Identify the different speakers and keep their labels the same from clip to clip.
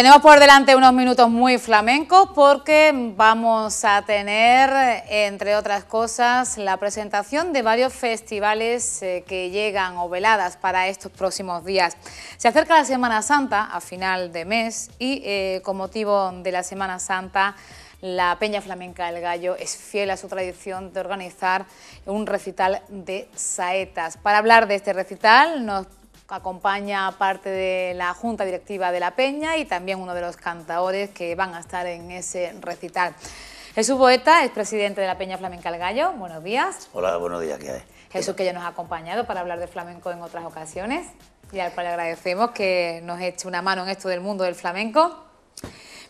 Speaker 1: Tenemos por delante unos minutos muy flamencos porque vamos a tener, entre otras cosas, la presentación de varios festivales eh, que llegan o veladas para estos próximos días. Se acerca la Semana Santa a final de mes y eh, con motivo de la Semana Santa la Peña Flamenca del Gallo es fiel a su tradición de organizar un recital de saetas. Para hablar de este recital nos acompaña parte de la Junta Directiva de la Peña y también uno de los cantadores que van a estar en ese recital. Jesús Boeta es presidente de la Peña Flamenca El Gallo. Buenos días.
Speaker 2: Hola, buenos días. ¿Qué hay?
Speaker 1: Jesús, que ya nos ha acompañado para hablar de flamenco en otras ocasiones y al cual le agradecemos que nos eche una mano en esto del mundo del flamenco.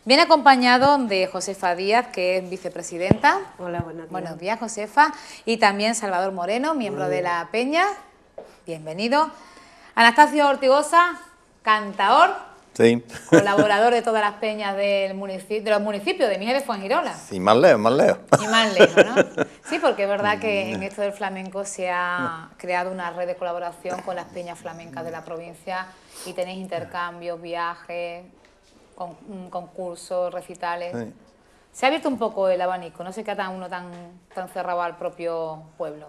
Speaker 1: Viene acompañado de Josefa Díaz, que es vicepresidenta. Hola, buenos días. Buenos días, Josefa. Y también Salvador Moreno, miembro de la Peña. Bienvenido. Anastasio Ortigosa, cantador,
Speaker 3: colaborador
Speaker 1: de todas las peñas del municipio, de los municipios de Miguel Fuengirola.
Speaker 3: Y sí, más lejos, más lejos.
Speaker 1: Y más lejos, ¿no? Sí, porque es verdad que mm. en esto del flamenco se ha creado una red de colaboración con las peñas flamencas de la provincia y tenéis intercambios, viajes, mm, concursos, recitales. Se ha abierto un poco el abanico, no se queda tan uno tan, tan cerrado al propio pueblo.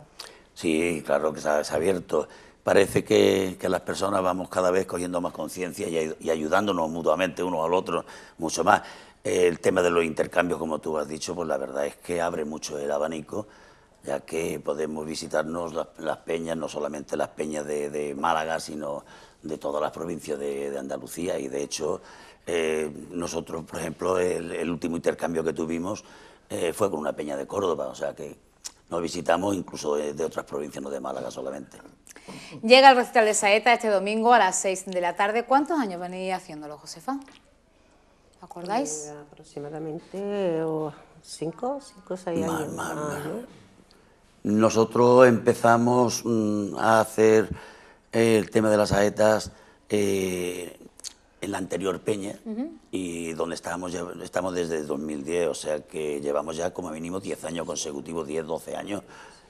Speaker 2: Sí, claro que se ha abierto parece que, las personas vamos cada vez cogiendo más conciencia y, ayudándonos mutuamente unos al otro mucho más. Eh, el tema de los intercambios, como tú has dicho, pues la verdad es que abre mucho el abanico, ya que podemos visitarnos las, peñas, no solamente las peñas de, Málaga, sino de todas las provincias de, Andalucía. Y de hecho, eh, nosotros, por ejemplo, el, último intercambio que tuvimos eh, fue con una peña de Córdoba, o sea que nos visitamos incluso de, otras provincias, no de Málaga solamente.
Speaker 1: Llega el recital de Saeta este domingo a las 6 de la tarde. ¿Cuántos años venís haciéndolo, Josefa? ¿Acordáis?
Speaker 4: Eh, aproximadamente 5, 5, 6 años. Ah,
Speaker 2: Nosotros empezamos mm, a hacer el tema de las saetas eh, en la anterior peña y donde estábamos, estamos desde 2010, o sea que llevamos ya como mínimo 10 años consecutivos, 10, 12 años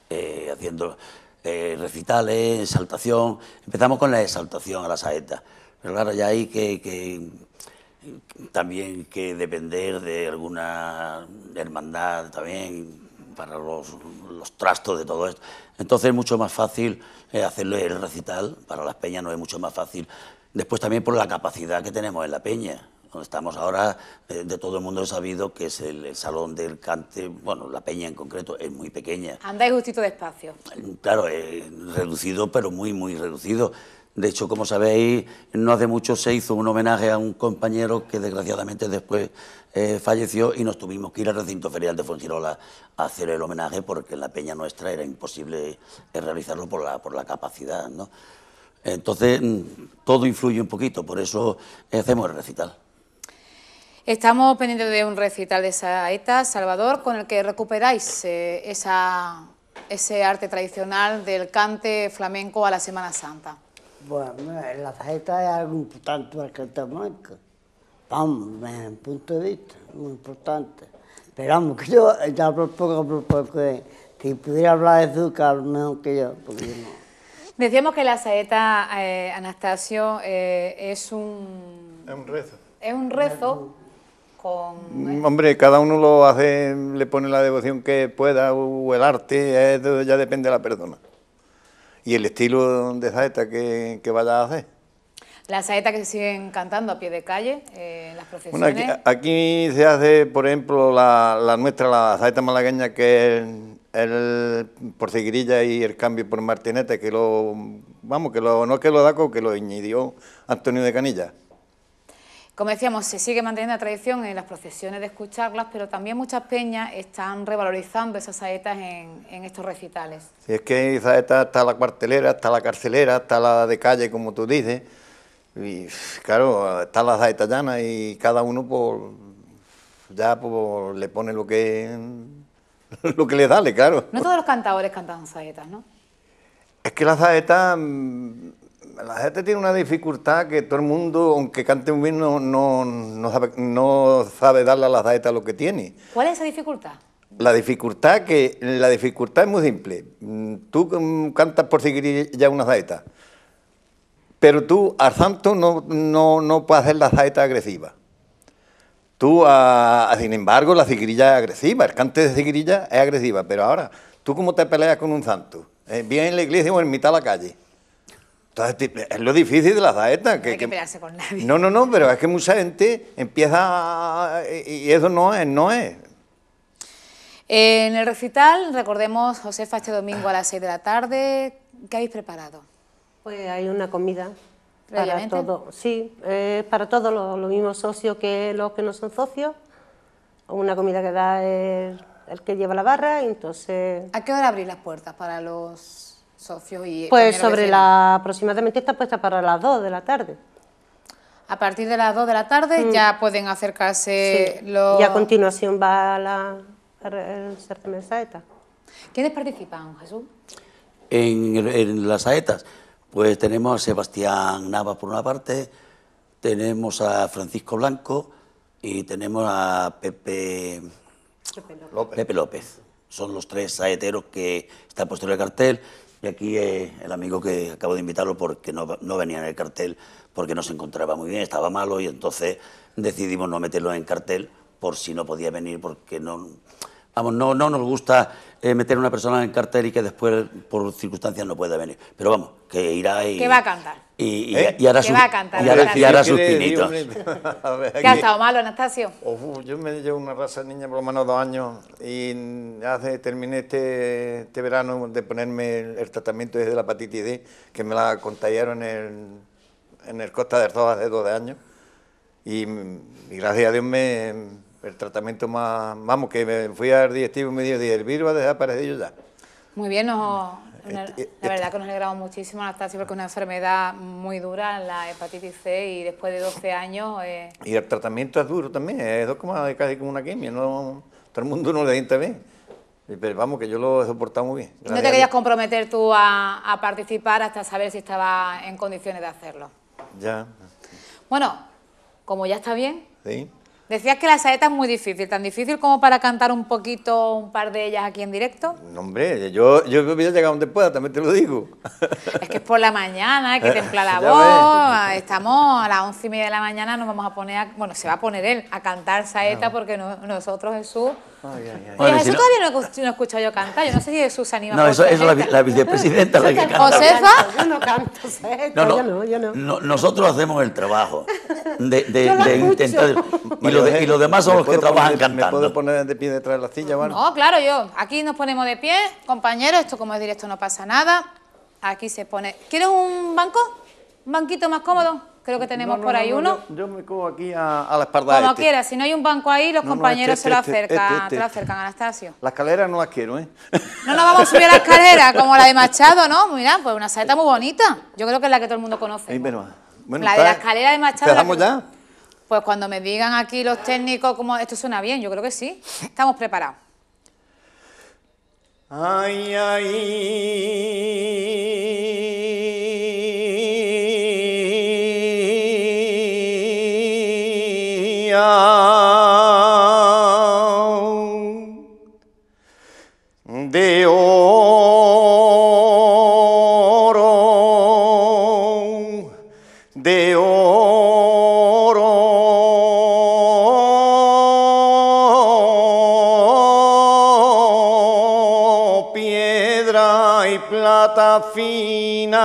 Speaker 2: eh, haciendo eh, recitales, exaltación. Empezamos con la exaltación a la saeta, pero claro, ya hay que, también que depender de alguna hermandad también para los, los, trastos de todo esto. Entonces es mucho más fácil eh, ...hacerle el recital, para las peñas no es mucho más fácil Después también por la capacidad que tenemos en la peña. Donde estamos ahora, eh, de todo el mundo he sabido que es el, salón del cante, bueno, la peña en concreto, es muy pequeña.
Speaker 1: Andáis justito despacio.
Speaker 2: Claro, reducido, pero muy, muy reducido. De hecho, como sabéis, no hace mucho se hizo un homenaje a un compañero que desgraciadamente después eh, falleció y nos tuvimos que ir al recinto ferial de Fongirola... a hacer el homenaje porque en la peña nuestra era imposible eh, realizarlo por la, por la capacidad. ¿no? Entonces, mm, todo influye un poquito, por eso hacemos el recital.
Speaker 1: Estamos pendientes de un recital de Saeta, Salvador, con el que recuperáis eh, ese arte tradicional del cante flamenco a la Semana Santa.
Speaker 4: Bueno, eh, la saeta es algo importante para el cante flamenco. Vamos, desde punto de vista, muy importante. Pero vamos, que yo ya propongo poco, que eh, pudiera hablar de azúcar, mejor que yo,
Speaker 1: Decíamos que la saeta, eh, Anastasio, eh, es un... Es un rezo. Es un rezo con...
Speaker 3: Mm, hombre, cada uno lo hace, le pone la devoción que pueda o el arte, eh, ya depende de la persona. Y el estilo de saeta que, vaya a hacer.
Speaker 1: La saeta que se siguen cantando a pie de calle, en las procesiones... Bueno,
Speaker 3: aquí, se hace, por ejemplo, la, la nuestra, la saeta malagueña, que es el, por Seguirilla y el cambio por Martinete, que lo, vamos, que lo, no que lo da, que lo añadió Antonio de Canilla.
Speaker 1: Como decíamos, se sigue manteniendo la tradición en las procesiones de escucharlas, pero también muchas peñas están revalorizando esas saetas en, estos recitales.
Speaker 3: Si es que saeta está la cuartelera, hasta la carcelera, hasta la de calle, como tú dices, y claro, está las saeta llanas y cada uno por, ya por, le pone lo que lo que le dale, claro.
Speaker 1: No todos los cantadores cantan saetas, ¿no?
Speaker 3: Es que la saeta, mm, la saeta tiene una dificultad que todo el mundo, aunque cante muy bien, no, no, sabe, darle a la saeta lo que tiene.
Speaker 1: ¿Cuál es esa dificultad?
Speaker 3: La dificultad que la dificultad es muy simple. Mm, tú mm, cantas por seguir ya una saeta, pero tú al santo no, no, no puedes hacer la saeta agresiva. Tú, sin embargo, la cigarrilla es agresiva, el cante de cigarrilla es agresiva, pero ahora, ¿tú cómo te peleas con un santo? ¿Eh? ¿Bien en la iglesia o en mitad de la calle? Entonces, es lo difícil de la saeta. Que, no hay que, pelearse con nadie. No, no, no, pero es que mucha gente empieza a, y eso no es, no es.
Speaker 1: En el recital, recordemos, Josefa, este domingo a las 6 de la tarde, ¿qué habéis preparado? Pues hay una comida para todo,
Speaker 4: sí, eh, para todos los, mismos socios que los que no son socios. Una comida que da el, que lleva la barra, entonces... ¿A
Speaker 1: qué hora abrís las puertas para los socios y... Pues sobre
Speaker 4: la... aproximadamente está puesta para las 2 de la tarde.
Speaker 1: A partir de las 2 de la tarde mm. ya pueden acercarse
Speaker 4: los... Y a continuación va la, el certamen de saeta. ¿Quiénes
Speaker 1: participan, Jesús?
Speaker 2: en, en las saetas pues tenemos a Sebastián Nava por una parte, tenemos a Francisco Blanco y tenemos a Pepe, Pepe López. Son los tres saeteros que están puestos en el cartel. Y aquí eh, el amigo que acabo de invitarlo porque no, no, venía en el cartel, porque no se encontraba muy bien, estaba malo y entonces decidimos no meterlo en cartel por si no podía venir, porque no, Vamos, no, no nos gusta eh, meter a una persona en cartel y que después por circunstancias no pueda venir. Pero vamos, que irá y... Que va a cantar. Y, hará,
Speaker 1: y sus
Speaker 5: pinitos. ¿Qué ha estado
Speaker 1: malo, Anastasio?
Speaker 3: yo me llevo una raza niña por lo menos dos años y hace, terminé este, este verano de ponerme el, tratamiento desde la hepatitis D, que me la contagiaron en el, Costa de Arzobas hace dos años. y gracias a Dios me el tratamiento más, vamos, que me fui al directivo y me dijo, el virus va a dejar para ya.
Speaker 1: Muy bien, no este, este, la verdad que nos alegramos muchísimo, Anastasia, porque es una enfermedad muy dura, la hepatitis C, y después de 12 años... Eh,
Speaker 3: y el tratamiento es duro también, es casi como una quimia, no, todo el mundo no le siente bien. Pero vamos, que yo lo he soportado muy bien. ¿No te querías
Speaker 1: comprometer tú a, participar hasta saber si estaba en condiciones de hacerlo? Ya. Bueno, como ya está bien... Sí Decías que la saeta es muy difícil, tan difícil como para cantar un poquito, un par de ellas aquí en directo. No,
Speaker 3: hombre, yo, yo voy a llegar donde pueda, también te lo digo.
Speaker 1: Es que es por la mañana, que templar la voz, estamos a las once y media de la mañana, nos vamos a poner, a, bueno, se va a poner él a cantar saeta porque nosotros nosotros, Jesús,
Speaker 4: Ay, eso todavía
Speaker 1: no... he escuchado yo cantar, yo no sé si Jesús anima. No, eso es la, la, vicepresidenta la que canta. ¿Josefa? Yo no canto, sé, no, no, yo no, yo no. Nosotros hacemos
Speaker 3: el trabajo de,
Speaker 2: de,
Speaker 1: de intentar...
Speaker 2: Y, y los demás son los que trabajan
Speaker 3: cantando. ¿Me puedo poner de pie detrás de la silla, bueno?
Speaker 1: No, claro, yo. Aquí nos ponemos de pie, compañeros, esto como es directo no pasa nada. Aquí se pone... ¿Quieres un banco? ¿Un banquito más cómodo? Creo que tenemos por ahí uno.
Speaker 3: Yo, me cojo aquí a, la espalda. Como este. quiera,
Speaker 1: si no hay un banco ahí, los compañeros este, se lo este, este, acercan, lo acercan, Anastasio.
Speaker 3: La escalera no la quiero, ¿eh?
Speaker 1: No nos vamos a subir a la escalera como la de Machado, ¿no? Mira, pues una saeta muy bonita. Yo creo que es la que todo el mundo conoce.
Speaker 3: Bueno, la de la escalera de Machado. vamos ya?
Speaker 1: Pues cuando me digan aquí los técnicos ...como esto suena bien, yo creo que sí. Estamos preparados.
Speaker 5: Ay, ay. data final.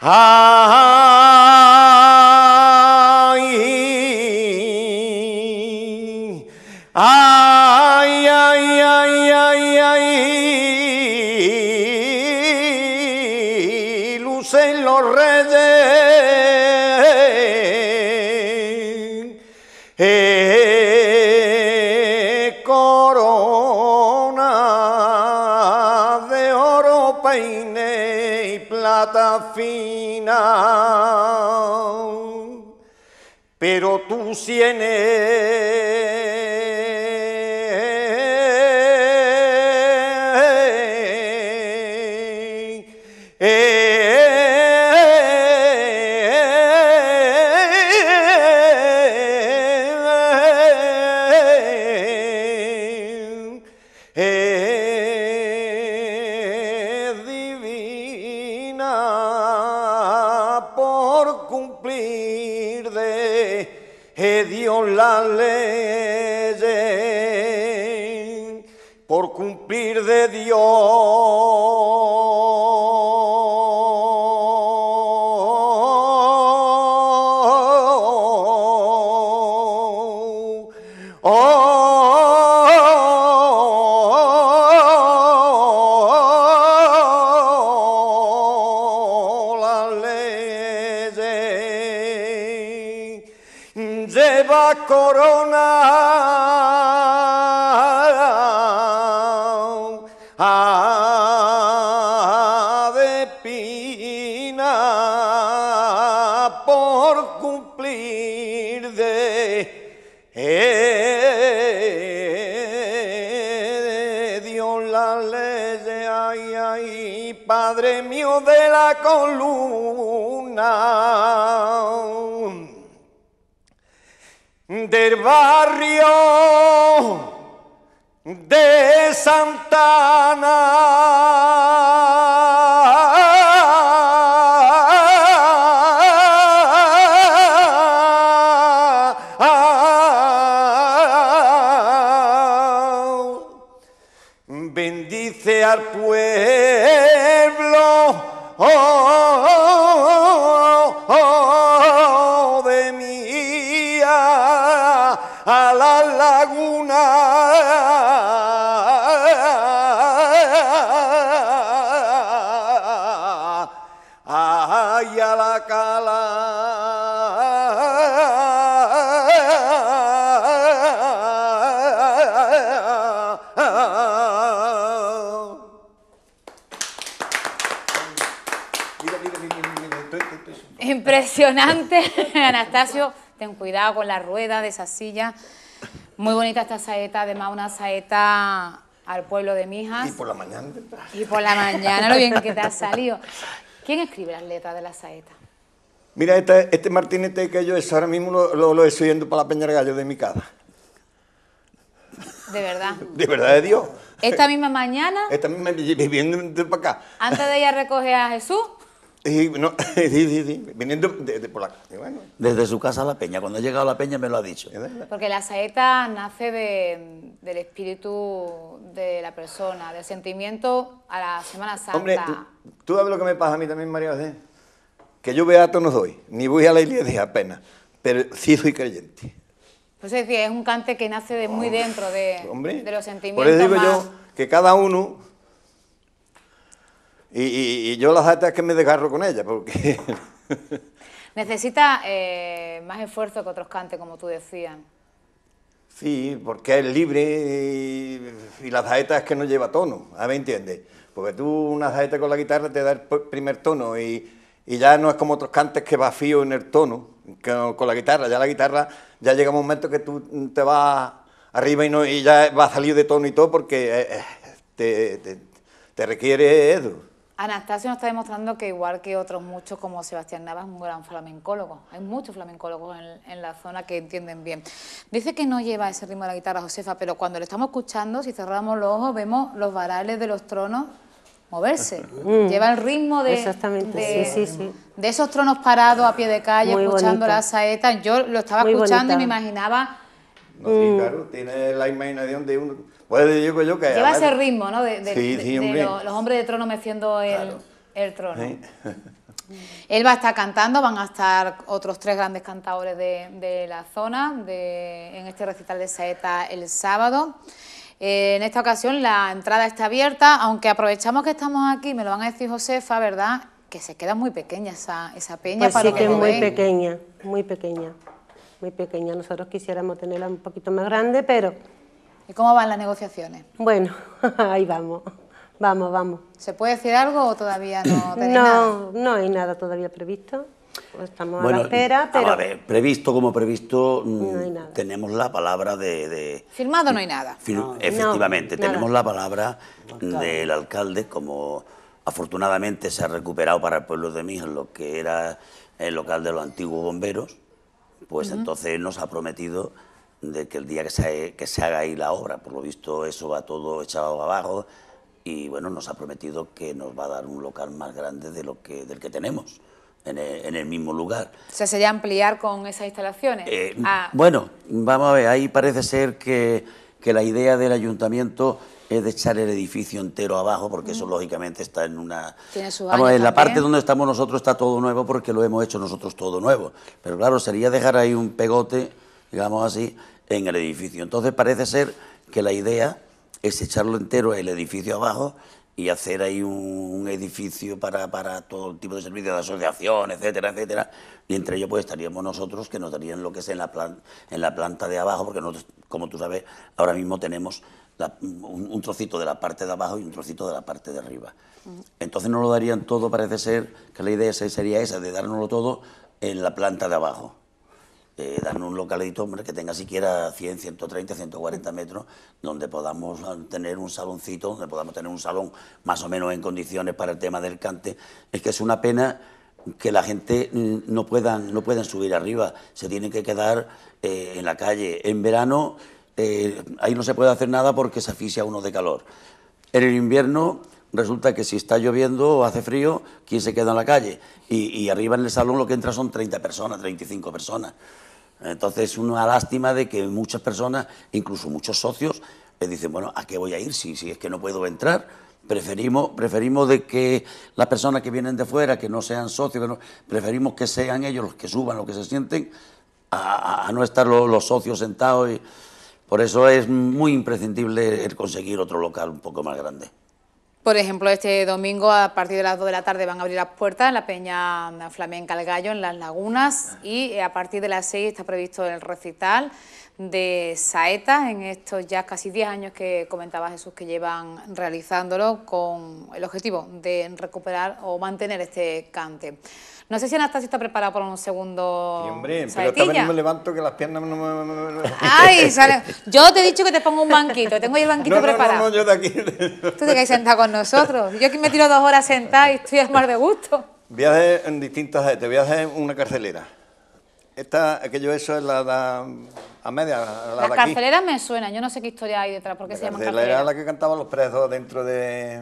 Speaker 5: Ah. fina final, pero tú si الذي de Santana.
Speaker 1: Impresionante, Anastasio. Ten cuidado con la rueda de esa silla. Muy bonita esta saeta, además una saeta al pueblo de Mijas. Y por la mañana. Y por la mañana, lo bien que te ha salido. ¿Quién escribe las letras de la saeta?
Speaker 3: Mira, este, este martinete que yo es ahora mismo lo, estoy yendo para la Peña Gallo de mi casa. De verdad. De verdad de Dios.
Speaker 1: Esta misma mañana.
Speaker 3: Esta misma viviendo para acá.
Speaker 1: Antes de ella recoger a Jesús.
Speaker 3: Sí, no, sí, sí, sí, viniendo de, por la, Desde su casa a la peña, cuando ha llegado a la peña me lo ha dicho.
Speaker 1: Porque la saeta nace de, del espíritu de la persona, del sentimiento a la Semana Santa. Hombre,
Speaker 3: tú sabes lo que me pasa a mí también, María José, que yo beato no soy, ni voy a la iglesia apenas, pero sí soy creyente.
Speaker 1: Pues es decir, es un cante que nace de muy dentro de, de los sentimientos. Por eso digo yo
Speaker 3: que cada uno y, y, yo las jaetas que me desgarro con ella, porque...
Speaker 1: Necesita eh, más esfuerzo que otros cantes, como tú decías.
Speaker 3: Sí, porque es libre y, las es que no lleva tono, a ¿me entiendes? Porque tú una jaeta con la guitarra te da el primer tono y, ya no es como otros cantes que va fío en el tono con la guitarra. Ya la guitarra, ya llega un momento que tú te vas arriba y, ya va a salir de tono y todo porque eh, eh, te requiere eso.
Speaker 1: Anastasio nos está demostrando que igual que otros muchos como Sebastián Navas un gran flamencólogo. Hay muchos flamencólogos en, la zona que entienden bien. Dice que no lleva ese ritmo de la guitarra Josefa, pero cuando lo estamos escuchando, si cerramos los ojos, vemos los varales de los tronos moverse. Mm. Lleva el ritmo de, esos tronos parados a pie de calle, escuchando la saeta. Yo lo estaba escuchando y me imaginaba...
Speaker 3: No, mm. claro, tiene la imaginación de uno... Pues digo yo que... Lleva ese
Speaker 1: ritmo, ¿no? De, sí, los, hombres de trono meciendo el, el trono. Él va a estar cantando, van a estar otros tres grandes cantadores de, la zona en este recital de Saeta el sábado. Eh, en esta ocasión la entrada está abierta, aunque aprovechamos que estamos aquí, me lo van a decir Josefa, ¿verdad? Que se queda muy pequeña esa, esa peña. Pues sí que es muy
Speaker 4: pequeña, muy pequeña, muy pequeña. Nosotros quisiéramos tenerla un poquito más grande, pero ¿Y cómo van las negociaciones? Bueno, ahí vamos, vamos, vamos. ¿Se puede decir algo o todavía no no, nada? No, hay nada todavía previsto. Estamos a la espera, pero... A ver,
Speaker 2: previsto como previsto, mm, tenemos la palabra de...
Speaker 1: Firmado no hay nada.
Speaker 2: efectivamente, tenemos la palabra del alcalde, como afortunadamente se ha recuperado para el pueblo de Mijas lo que era el local de los antiguos bomberos, pues entonces nos ha prometido de que el día que se, que se haga ahí la obra, por lo visto eso va todo echado abajo y bueno, nos ha prometido que nos va a dar un local más grande de lo que, del que tenemos. En e, el, mismo lugar.
Speaker 1: O sea, sería ampliar con esas instalaciones. Eh, ah.
Speaker 2: Bueno, vamos a ver, ahí parece ser que, que la idea del ayuntamiento es de echar el edificio entero abajo, porque eso mm. lógicamente está en una...
Speaker 1: Vamos, en la parte donde
Speaker 2: estamos nosotros está todo nuevo, porque lo hemos hecho nosotros todo nuevo. Pero claro, sería dejar ahí un pegote digamos así, en el edificio. Entonces parece ser que la idea es echarlo entero el edificio abajo y hacer ahí un, edificio para, para, todo tipo de servicios de asociación, etcétera, etcétera. Y entre ellos pues estaríamos nosotros, que nos darían lo que es en la, plan, en la planta de abajo, porque nosotros, como tú sabes, ahora mismo tenemos un, trocito de la parte de abajo y un trocito de la parte de arriba. Entonces nos lo darían todo, parece ser que la idea sería esa, de dárnoslo todo en la planta de abajo eh, un localito hombre, que tenga siquiera 100, 130, 140 metros, donde podamos ah, tener un saloncito, donde podamos tener un salón más o menos en condiciones para el tema del cante. Es que es una pena que la gente mm, no puedan, no puedan subir arriba, se tienen que quedar eh, en la calle. En verano eh, ahí no se puede hacer nada porque se asfixia uno de calor. En el invierno resulta que si está lloviendo o hace frío, ¿quién se queda en la calle? y arriba en el salón lo que entra son 30 personas, 35 personas. Entonces, es una lástima de que muchas personas, incluso muchos socios, les dicen, bueno, ¿a qué voy a ir si, es que no puedo entrar? Preferimos, de que las personas que vienen de fuera, que no sean socios, preferimos que sean ellos los que suban, los que se sienten, a, no estar los, socios sentados. Y, por eso es muy imprescindible el conseguir otro local un poco más grande.
Speaker 1: Por ejemplo, este domingo a partir de las 2 de la tarde van a abrir las puertas en la Peña Flamenca El Gallo, en Las Lagunas, y eh, a partir de las 6 está previsto el recital de saetas en estos ya casi 10 años que comentaba Jesús que llevan realizándolo con el objetivo de recuperar o mantener este cante. No sé si Anastasio está preparado para un segundo. hombre, pero me
Speaker 3: levanto que las piernas no me. Ay, sale.
Speaker 1: Yo te he dicho que te pongo un banquito, tengo el banquito preparado. No,
Speaker 3: yo de aquí. Tú
Speaker 1: te quedas sentado con nosotros. Yo aquí me tiro dos horas sentada y estoy al mar de gusto.
Speaker 3: Viaje en distintas. Te viaje en una carcelera. Esta, aquello, eso es la, a media. La, la, carcelera
Speaker 1: me suena, yo no sé qué historia hay detrás, porque se llama carcelera. La es
Speaker 3: la que cantaban los presos dentro de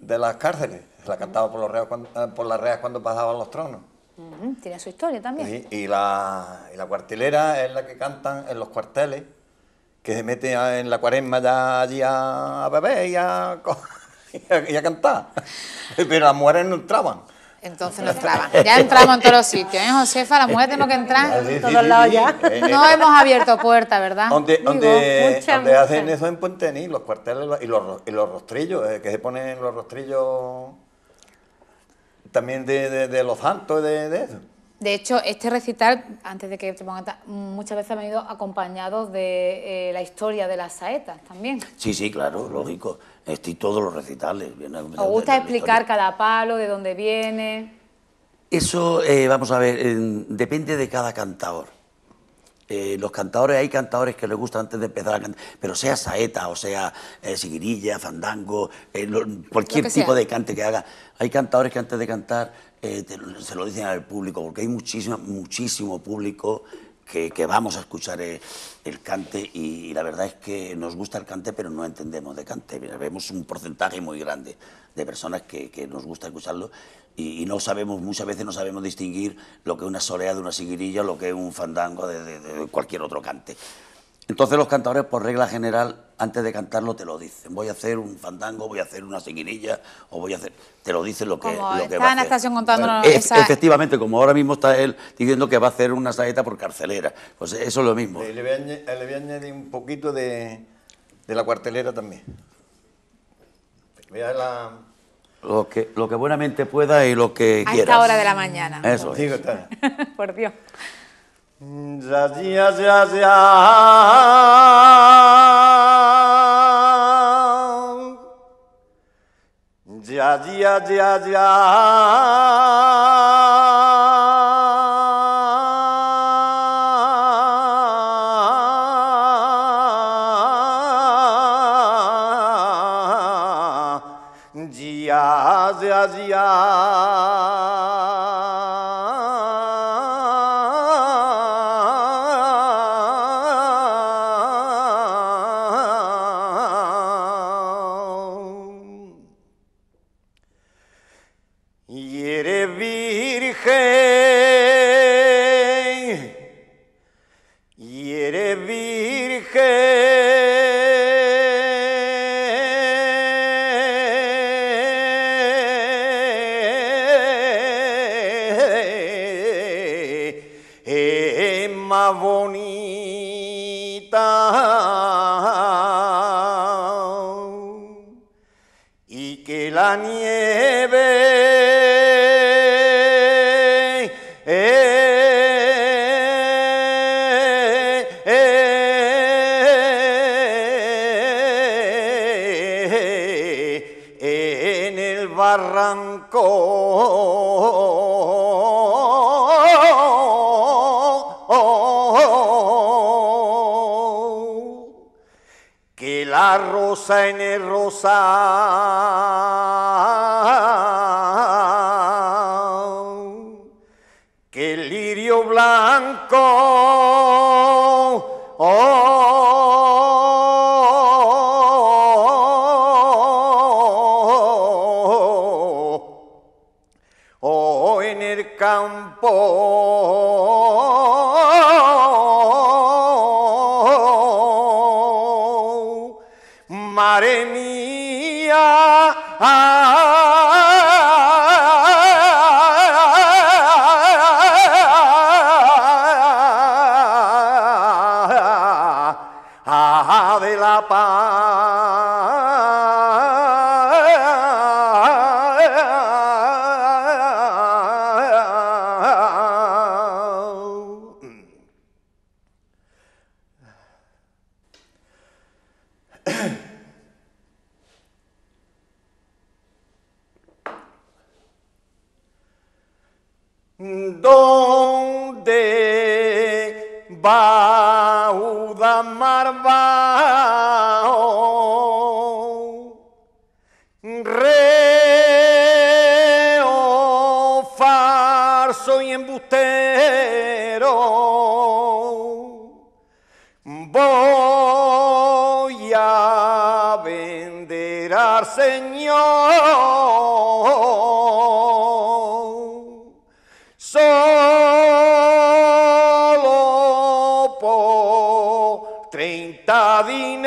Speaker 3: de las cárceles. La cantaba por, los eh, por las reas cuando pasaban los tronos.
Speaker 1: Tiene su historia también.
Speaker 3: Y, la, y, cuartelera es la que cantan en los cuarteles, que se mete en la cuaresma ya allí a, beber y a, a cantar. Pero las mujeres no entraban.
Speaker 1: Entonces nos traban. Ya entramos en todos los sitios, ¿eh, Josefa? La mujer tenemos que entrar en todos lados ya. No hemos abierto puertas, ¿verdad? Donde, hacen
Speaker 3: eso en Puente Ní, los cuarteles y los, y los rostrillos, eh, que se ponen los rostrillos también de, de, los santos, de eso.
Speaker 1: De hecho, este recital, antes de que te ponga, muchas veces ha venido acompañado de eh, la historia de las saetas también.
Speaker 2: Sí, sí, claro, lógico. Y todos los recitales. ¿Os gusta explicar
Speaker 1: cada palo, de dónde viene?
Speaker 2: Eso, eh, vamos a ver, depende de cada cantador. Eh, los cantadores, hay cantadores que les gusta antes de empezar a cantar, pero sea saeta o sea eh, siguirilla, fandango, eh, cualquier tipo de cante que haga, hay cantadores que antes de cantar eh, se lo dicen al público, porque hay muchísimo, muchísimo público que, vamos a escuchar eh, el, cante y, la verdad es que nos gusta el cante pero no entendemos de cante. Vemos un porcentaje muy grande de personas que, nos gusta escucharlo y, no sabemos, muchas veces no sabemos distinguir lo que es una soleada de una siguirilla, lo que es un fandango de cualquier otro cante. Entonces los cantadores, por regla general, antes de cantarlo te lo dicen. Voy a hacer un fandango, voy a hacer una sequinilla... o voy a hacer... Te lo dicen lo que, lo que va a hacer. estación
Speaker 1: contándonos Efectivamente,
Speaker 2: como ahora mismo está él diciendo que va a hacer una saeta por carcelera. Pues eso es lo mismo. Le
Speaker 3: voy a, le añadir un poquito de, de la cuartelera también. Vea
Speaker 2: Lo que, lo que buenamente pueda y lo que a quiera. A esta hora de la mañana. Eso.
Speaker 3: por Dios.
Speaker 5: Razia রাজিয়া জিয়া জিয়া জিয়া জিয়া জিয়া Zia la rosa en el rosa, que el lirio blanco de la paz. mirar, Señor. Solo por 30 dinero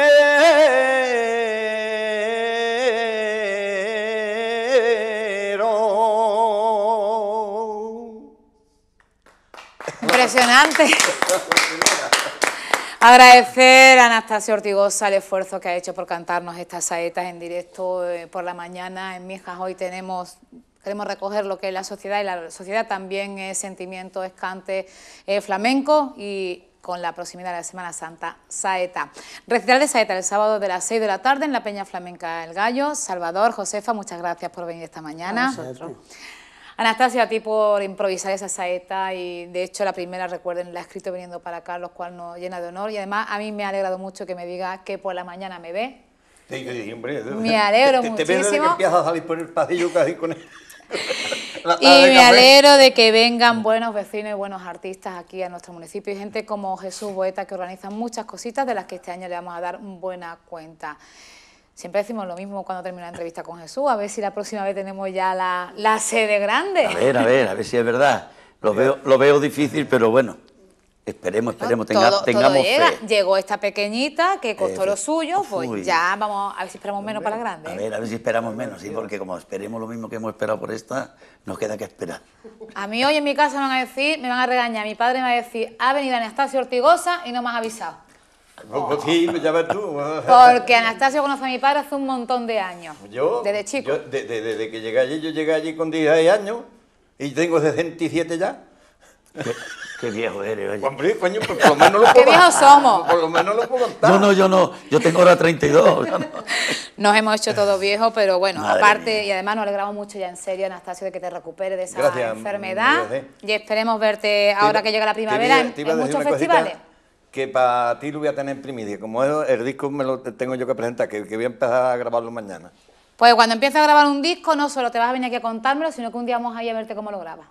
Speaker 1: Impresionante. Agradecer a Anastasia Ortigosa el esfuerzo que ha hecho por cantarnos estas saetas en directo eh, por la mañana. En Mijas hoy tenemos queremos recoger lo que es la sociedad y la sociedad también es sentimiento, es cante flamenco y con la proximidad de la Semana Santa, Saeta. Recital de Saeta el sábado de las 6 de la tarde en la Peña Flamenca El Gallo. Salvador, Josefa, muchas gracias por venir esta mañana. Anastasia, a ti por improvisar esa saeta y de hecho la primera, recuerden, la he escrito viniendo para acá, cual nos llena de honor y además a mí me ha alegrado mucho que me digas que por la mañana me ve.
Speaker 3: Sí, sí, hombre, me alegro muchísimo. Te a salir por el pasillo casi con y me alegro de
Speaker 1: que vengan buenos vecinos y buenos artistas aquí a nuestro municipio y gente como Jesús Boeta que organiza muchas cositas de las que este año le vamos a dar buena cuenta. Siempre decimos lo mismo cuando termina la entrevista con Jesús, a ver si la próxima vez tenemos ya la, la sede grande. A ver, a ver,
Speaker 2: a ver si es verdad. Lo veo, lo veo difícil, pero bueno, esperemos, esperemos, tengamos Fe.
Speaker 1: Llegó esta pequeñita que costó lo suyo, pues ya vamos, a ver si esperamos menos para la grande. A
Speaker 2: ver, a ver si esperamos menos, sí, porque como esperemos lo mismo que hemos esperado por esta, nos queda que esperar.
Speaker 1: A mí hoy en mi casa me van a decir, me van a regañar, mi padre me va a decir, ha venido Anastasio Ortigosa y no me has avisado.
Speaker 3: Pues pues Porque
Speaker 1: Anastasio conoce a mi padre hace un montón de años. Yo. Desde
Speaker 3: chico. Yo, desde que llegué allí, yo llegué allí con 16 años y tengo 67 ya. ¿Qué? viejo eres, oye. coño, pues por lo menos lo puedo...
Speaker 1: Qué viejos somos. Por lo menos lo puedo contar. Yo no,
Speaker 2: yo no. Yo tengo ahora 32.
Speaker 1: Nos hemos hecho todos viejos, pero bueno, aparte, y además nos alegramos mucho ya en serio, Anastasio, de que te recuperes de esa enfermedad. Y esperemos verte ahora que llega la primavera en, muchos festivales
Speaker 3: que para ti lo voy a tener en primicia. Como es, el disco me lo tengo yo que presentar, que, que voy a empezar a grabarlo mañana.
Speaker 1: Pues cuando empieces a grabar un disco, no solo te vas a venir aquí a contármelo, sino que un día vamos a ir a verte cómo lo grabas.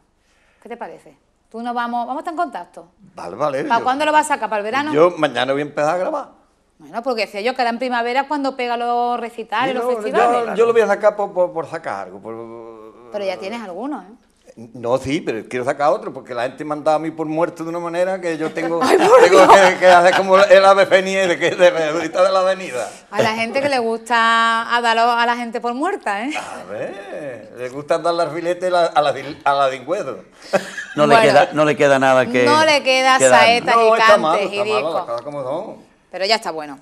Speaker 1: ¿Qué te parece? Tú nos vamos, vamos a estar en contacto.
Speaker 3: Vale, vale. ¿Para cuándo
Speaker 1: lo vas a sacar? ¿Para el verano? Yo
Speaker 3: mañana voy a empezar a grabar.
Speaker 1: Bueno, porque decía yo que era en primavera cuando pega los recitales, los festivales. Yo, lo
Speaker 3: voy a sacar por, sacar algo.
Speaker 1: Pero ya tienes algunos, ¿eh?
Speaker 3: No, sí, pero quiero sacar otro, porque la gente me ha mandado a mí por muerto de una manera que yo tengo, que, hacer como el ave de que de, la avenida.
Speaker 1: A la gente que le gusta a dar a la gente por muerta, ¿eh? A
Speaker 3: ver, le gusta dar las filetes a la, a la,
Speaker 2: No, le queda, no le queda nada que... No
Speaker 1: le queda saetas y cantes Pero ya está bueno.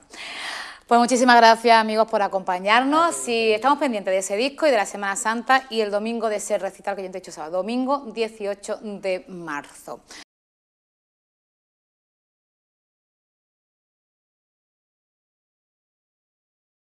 Speaker 1: Pues muchísimas gracias amigos por acompañarnos y estamos pendientes de ese disco y de la Semana Santa y el domingo de ese recital que yo te he hecho sábado, domingo 18 de marzo.